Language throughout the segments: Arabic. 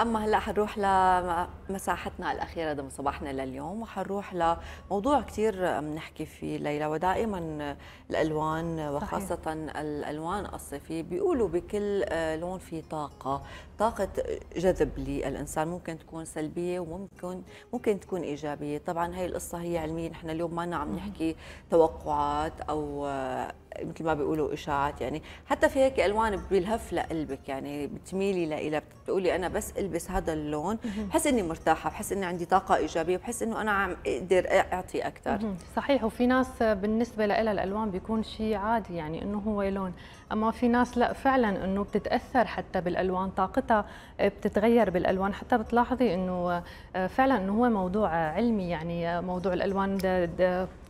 اما هلا حنروح لمساحتنا الاخيره ضمن صباحنا لليوم وحنروح لموضوع كثير بنحكي فيه ليلى ودائما الالوان وخاصه صحيح. الالوان الصيفيه بيقولوا بكل لون في طاقه طاقه جذب للانسان ممكن تكون سلبيه وممكن ممكن تكون ايجابيه طبعا هي القصه هي علميه نحن اليوم ما عم نحكي توقعات او مثل ما بيقولوا اشاعات يعني حتى في هيك الوان بيلهف لقلبك يعني بتميلي لها بتقولي انا بس قلبي البس هذا اللون بحس اني مرتاحه بحس اني عندي طاقه ايجابيه بحس انه انا عم اقدر اعطي اكثر صحيح وفي ناس بالنسبه لها الالوان بيكون شيء عادي يعني انه هو لون اما في ناس لا فعلا انه بتتاثر حتى بالالوان طاقتها بتتغير بالالوان حتى بتلاحظي انه آه، فعلا انه هو موضوع علمي يعني آه، موضوع الالوان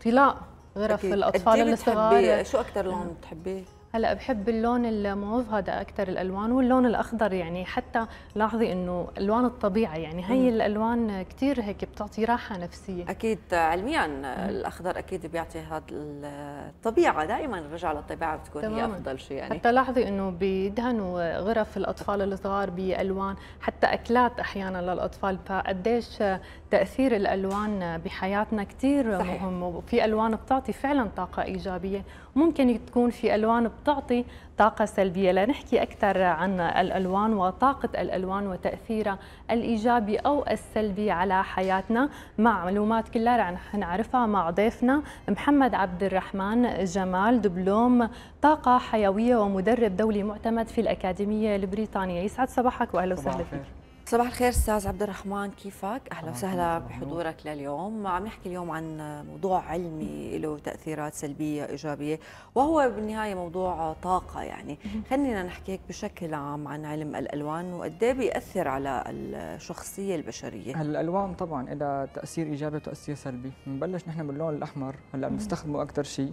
طلاء غرف الاطفال إيه الصغار شو اكثر لون نعم. بتحبيه هلا بحب اللون الموف هذا اكثر الالوان واللون الاخضر يعني حتى لاحظي انه الوان الطبيعه يعني هي الالوان كثير هيك بتعطي راحه نفسيه اكيد علميا الاخضر اكيد بيعطي هذا الطبيعه دائما الرجعه للطبيعه بتكون هي افضل شيء يعني حتى لاحظي انه بيدهنوا غرف الاطفال الصغار بالوان حتى اكلات احيانا للاطفال فقديش تاثير الالوان بحياتنا كثير مهم وفي الوان بتعطي فعلا طاقه ايجابيه ممكن تكون في الوان بتعطي طاقة سلبية لنحكي أكثر عن الألوان وطاقة الألوان وتأثيرها الإيجابي أو السلبي على حياتنا مع معلومات كلها رح نعرفها مع ضيفنا محمد عبد الرحمن جمال دبلوم طاقة حيوية ومدرب دولي معتمد في الأكاديمية البريطانية يسعد صباحك وأهلا وسهلا فيك صباح الخير استاذ عبد الرحمن كيفك اهلا وسهلا بحضورك لليوم عم نحكي اليوم عن موضوع علمي له تاثيرات سلبيه ايجابيه وهو بالنهايه موضوع طاقه يعني خلينا نحكي هيك بشكل عام عن علم الالوان وقد إيه بياثر على الشخصيه البشريه الالوان طبعا لها تاثير ايجابي وتاثير سلبي بنبلش نحن باللون الاحمر هلا بنستخدمه اكثر شيء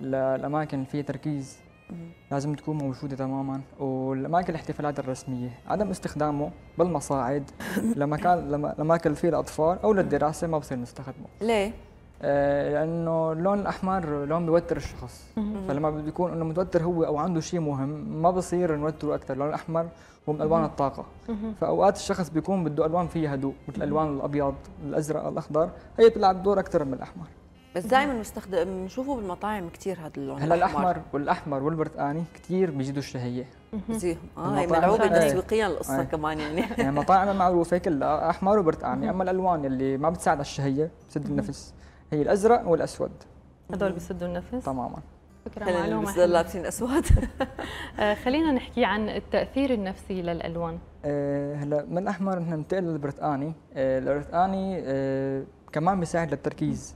للاماكن اللي فيها تركيز لازم تكون موجوده تماما والاماكن الاحتفالات الرسميه عدم استخدامه بالمصاعد لمكان لماكن فيه الاطفال او للدراسه ما بصير نستخدمه ليه آه، لانه اللون الاحمر لون بيوتر الشخص فلما بده يكون انه متوتر هو او عنده شيء مهم ما بصير نوتره اكثر اللون الاحمر هو من الوان الطاقه فاوقات الشخص بيكون بده الوان فيها هدوء مثل الالوان الابيض الازرق الاخضر هي بتلعب دور اكثر من الاحمر بس دائما بنستخدم بنشوفه بالمطاعم كثير هذا اللون هلا الاحمر والاحمر والبرتقاني كثير بيزيدوا الشهيه بزيهم اه ملعوبه يعني تسويقيا القصه آه. كمان يعني يعني المطاعم المعروفه كلها احمر وبرتقاني اما الالوان اللي ما بتساعد على الشهيه بتسد النفس هي الازرق والاسود هذول بيسدوا النفس تماما فكره معلومه لابسين اسود آه، خلينا نحكي عن التاثير النفسي للالوان آه هلا من الاحمر ننتقل للبرتقاني آه البرتقاني آه، كمان بيساعد للتركيز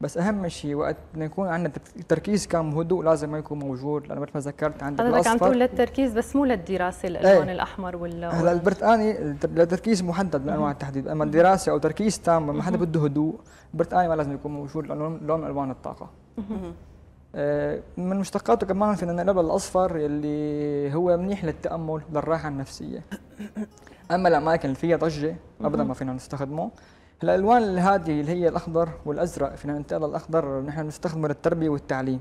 بس اهم شيء وقت نكون عندنا تركيز كم هدوء لازم ما يكون موجود لانه مثل ما ذكرت عندك حضرتك عم تقول للتركيز بس مو للدراسه الالوان ايه. الاحمر وال هلا البرتقاني لتركيز محدد من انواع التحديد اما الدراسه او تركيز تام ما حدا بده هدوء البرتقاني ما لازم يكون موجود لانه لون من الوان الطاقه آه، من مشتقاته كمان فينا نقلب الاصفر اللي هو منيح للتامل للراحه النفسيه اما الاماكن اللي فيها ضجه ابدا ما فينا نستخدمه الالوان الهاديه اللي هي الاخضر والازرق فينا ننتقل الاخضر نحن نستخدمه للتربيه والتعليم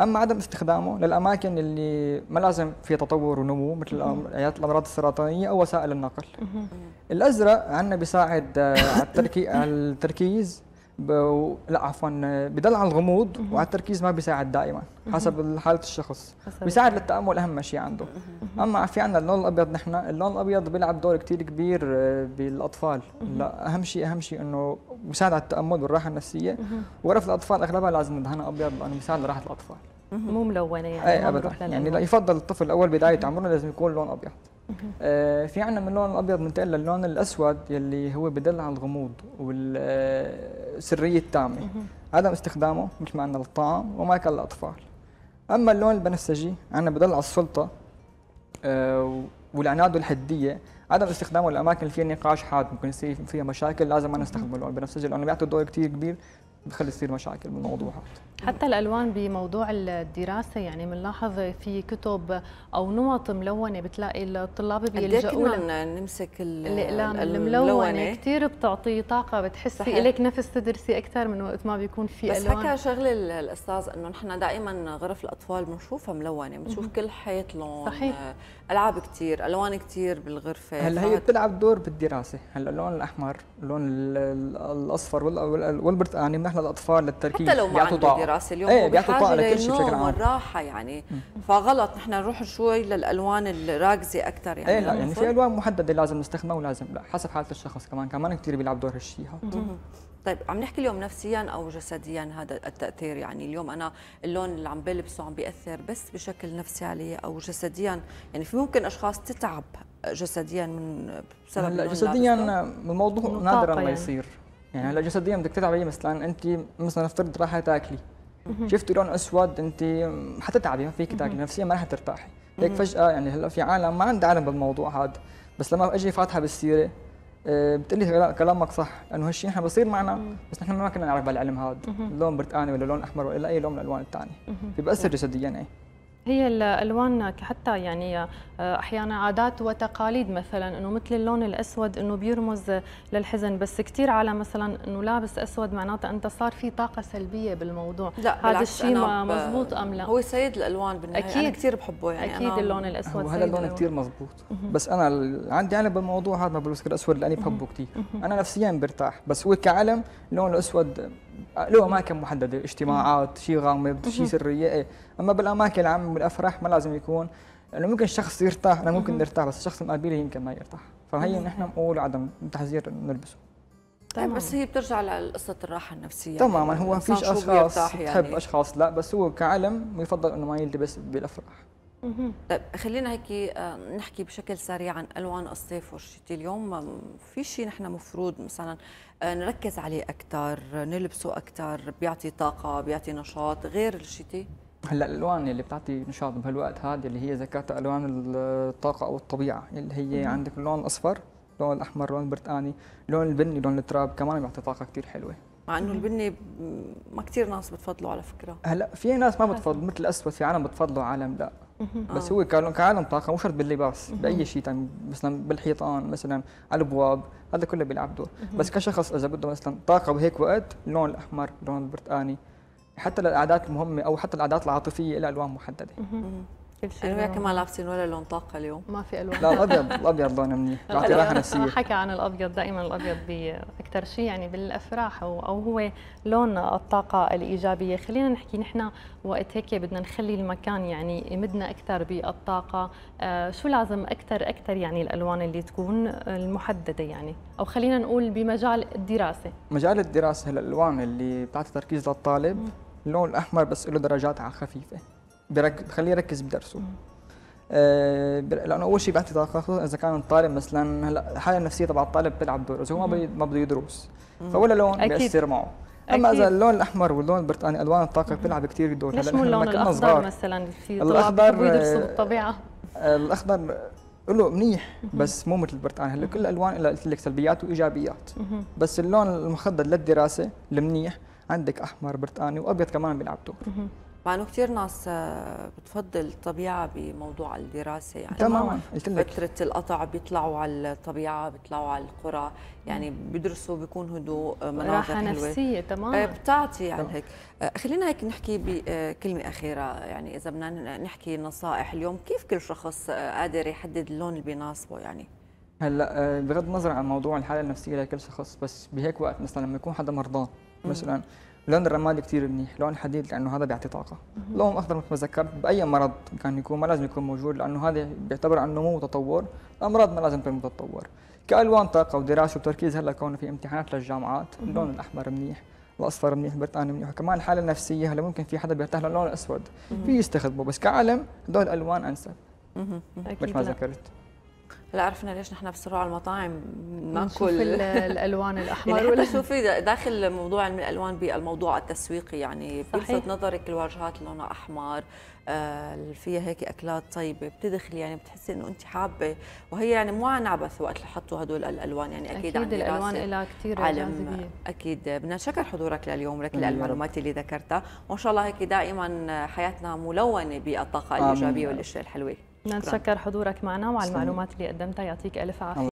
اما عدم استخدامه للاماكن اللي ما لازم فيها تطور ونمو مثل عيادات الامراض السرطانيه او وسائل النقل الازرق عندنا بيساعد آه، على التركيز لا عفوا بضل على الغموض وعلى التركيز ما بيساعد دائما حسب حاله الشخص بيساعد للتامل اهم شيء عنده اما في عندنا اللون الابيض نحن اللون الابيض بيلعب دور كثير كبير آه، بالاطفال لا اهم شيء اهم شيء انه بيساعد على التامل والراحه النفسيه وغرف الاطفال اغلبها لازم ندهنها ابيض لانه بيساعد لراحه الاطفال مو ملونه يعني اي ابدا يعني يفضل الطفل اول بدايه عمره لازم يكون لون ابيض آه، في عندنا من اللون الابيض بننتقل للون الاسود يلي هو بدل على الغموض والسريه آه، التامه عدم استخدامه مثل ما عندنا للطعام وما كان للاطفال اما اللون البنفسجي عندنا بدل على السلطه آه، والعناد والحديه عدم استخدامه للاماكن اللي فيها نقاش حاد ممكن يصير فيها مشاكل لازم ما نستخدمه اللون البنفسجي لانه بيعطي دور كثير كبير بخلي يصير مشاكل بالموضوع هذا حتى الالوان بموضوع الدراسه يعني بنلاحظ في كتب او نمط ملونه بتلاقي الطلاب إيه بيلجؤوا كنا نمسك الاقلام الملونه كثير بتعطي طاقه بتحسي لك نفس تدرسي اكثر من وقت ما بيكون في بس الوان بس حكى شغله الاستاذ انه نحن دائما غرف الاطفال بنشوفها ملونه بنشوف كل حيط لون صحيح. العاب كثير الوان كثير بالغرفه هلا هي بتلعب دور بالدراسه هلا اللون الاحمر اللون الاصفر والبرتقاني بنحن الاطفال للتركيز حتى لو ما عنده الجرس اليوم ايه بيعطوا طاقه لكل شيء بشكل عام والراحه يعني فغلط نحن نروح شوي للالوان الراكزه اكثر يعني ايه لا يعني في الوان محدده لازم نستخدمها ولازم لا حسب حاله الشخص كمان كمان كثير بيلعب دور هالشيء طيب عم نحكي اليوم نفسيا او جسديا هذا التاثير يعني اليوم انا اللون اللي عم بلبسه عم بياثر بس بشكل نفسي علي او جسديا يعني في ممكن اشخاص تتعب جسديا من بسبب هلا جسديا الموضوع نادرا ما يعني. يصير يعني هلا جسديا بدك تتعبي مثلا انت مثلا افترض راح تاكلي شفتي لون اسود انت حتتعبي ما فيك تاكلي نفسيا ما رح ترتاحي هيك فجاه يعني هلا في عالم ما عندها علم بالموضوع هذا بس لما اجي فاتحه بالسيره آه، بتقلي كلامك صح انه هالشيء نحن بصير معنا بس نحن ما كنا نعرف بالعلم هذا اللون برتقاني ولا لون احمر ولا اي لون من الالوان الثانيه بيأثر جسديا يعني. هي الالوان حتى يعني آه، احيانا عادات وتقاليد مثلا انه مثل اللون الاسود انه بيرمز للحزن بس كثير على مثلا انه لابس اسود معناته انت صار في طاقه سلبيه بالموضوع لا هذا الشيء مزبوط ام لا هو سيد الالوان بالنهايه اكيد انا كثير بحبه يعني اكيد أنا اللون الاسود هذا اللون كثير مزبوط بس انا عندي انا بالموضوع هذا ما بلبس الاسود لاني بحبه كثير انا نفسيا برتاح بس هو كعلم اللون الاسود آه، له اماكن محدده اجتماعات شيء غامض شيء سريه إيه. اما بالاماكن العامه بالافراح ما لازم يكون لانه ممكن الشخص يرتاح انا ممكن نرتاح بس الشخص المقابل يمكن ما يرتاح فهي نحن نقول عدم تحذير نلبسه طيب بس هي بترجع لقصه الراحه النفسيه تماما هو فيش اشخاص يعني. اشخاص لا بس هو كعلم يفضل انه ما يلبس بالافراح طيب خلينا هيك آه، نحكي بشكل سريع عن الوان الصيف والشتاء اليوم في شيء نحن مفروض مثلا آه، نركز عليه اكثر نلبسه اكثر بيعطي طاقه بيعطي نشاط غير الشتاء هلا الالوان اللي بتعطي نشاط بهالوقت هذا اللي هي ذكرتها الوان الطاقه او الطبيعه اللي هي مم. عندك اللون الاصفر اللون الاحمر اللون البرتقاني اللون البني اللون التراب كمان بيعطي طاقه كثير حلوه مع انه البني ما كثير ناس بتفضلوا على فكره هلا في ناس ما بتفضل مثل الاسود في عالم بتفضله عالم لا بس هو كعالم طاقه مو شرط باللباس باي شيء يعني مثلا بالحيطان مثلا على الابواب هذا كله بيلعب دور بس كشخص اذا بده مثلا طاقه بهيك وقت اللون الاحمر اللون البرتقاني حتى الاعداد المهمه او حتى الاعداد العاطفيه لها الوان محدده كل شيء انا وياك ما لابسين ولا لون طاقه اليوم ما في الوان لا الابيض الابيض لونه منيح بيعطي راحه نفسيه حكى عن الابيض دائما الابيض باكثر شيء يعني بالافراح او, أو هو لون الطاقه الايجابيه خلينا نحكي نحن وقت هيك بدنا نخلي المكان يعني يمدنا اكثر بالطاقه آه شو لازم اكثر اكثر يعني الالوان اللي تكون المحدده يعني او خلينا نقول بمجال الدراسه مجال الدراسه هلا الالوان اللي بتعطي تركيز للطالب اللون الاحمر بس له درجات على خفيفه بخليه يركز بدرسه آه لانه اول شيء بيعطي طاقه خصوصا اذا كان الطالب مثلا هلا الحاله النفسيه تبع الطالب بتلعب دور اذا هو ما ما بده يدرس فولا لون بياثر معه اما اذا اللون الاحمر واللون البرتقاني الوان الطاقه بتلعب كثير دور ليش مو اللون الاخضر صغار. مثلا في الاخضر بيدرسوا آه، بالطبيعه آه، الاخضر له منيح بس مو مثل البرتقاني هلا كل الالوان لها قلت لك سلبيات وايجابيات بس اللون المخضر للدراسه المنيح عندك احمر برتقاني وابيض كمان بيلعب دور مع انه كثير ناس آه، بتفضل الطبيعه بموضوع الدراسه يعني تماما قلت لك فتره القطع بيطلعوا على الطبيعه بيطلعوا على القرى يعني بيدرسوا بيكون هدوء آه، مناظر راحه حلوة. نفسيه تماما آه، بتعطي يعني هيك خلينا هيك نحكي بكلمه اخيره يعني اذا بدنا نحكي نصائح اليوم كيف كل شخص قادر يحدد اللون اللي بيناسبه يعني هلا بغض النظر عن موضوع الحاله النفسيه لكل شخص بس بهيك وقت مثلا لما يكون حدا مرضان مثلا لون الرمادي كثير منيح لون الحديد لانه هذا بيعطي طاقه لون اخضر مثل ما ذكرت باي مرض كان يكون ما لازم يكون موجود لانه هذا بيعتبر عن نمو وتطور الامراض ما لازم تكون متطور كالوان طاقه ودراسه وتركيز هلا كونه في امتحانات للجامعات اللون الاحمر منيح الاصفر منيح البرتقاني منيح وكمان الحاله النفسيه هلا ممكن في حدا بيرتاح للون الاسود في يستخدمه بس كعلم هدول الالوان انسب مثل ما ذكرت هلا عرفنا ليش نحن بصراع المطاعم ناكل الالوان الاحمر يعني ولا شوفي داخل موضوع من الالوان بالموضوع التسويقي يعني بيلفت نظرك الواجهات لونها احمر آه، فيها هيك اكلات طيبه بتدخلي يعني بتحسي انه انت حابه وهي يعني مو عن عبث وقت اللي حطوا هدول الالوان يعني اكيد اكيد الالوان لها كثير علم جازبية. اكيد بدنا نشكر حضورك لليوم ولك المعلومات اللي ذكرتها وان شاء الله هيك دائما حياتنا ملونه بالطاقه الايجابيه والاشياء الحلوه نتشكر حضورك معنا وعلى المعلومات اللي قدمتها يعطيك الف عافيه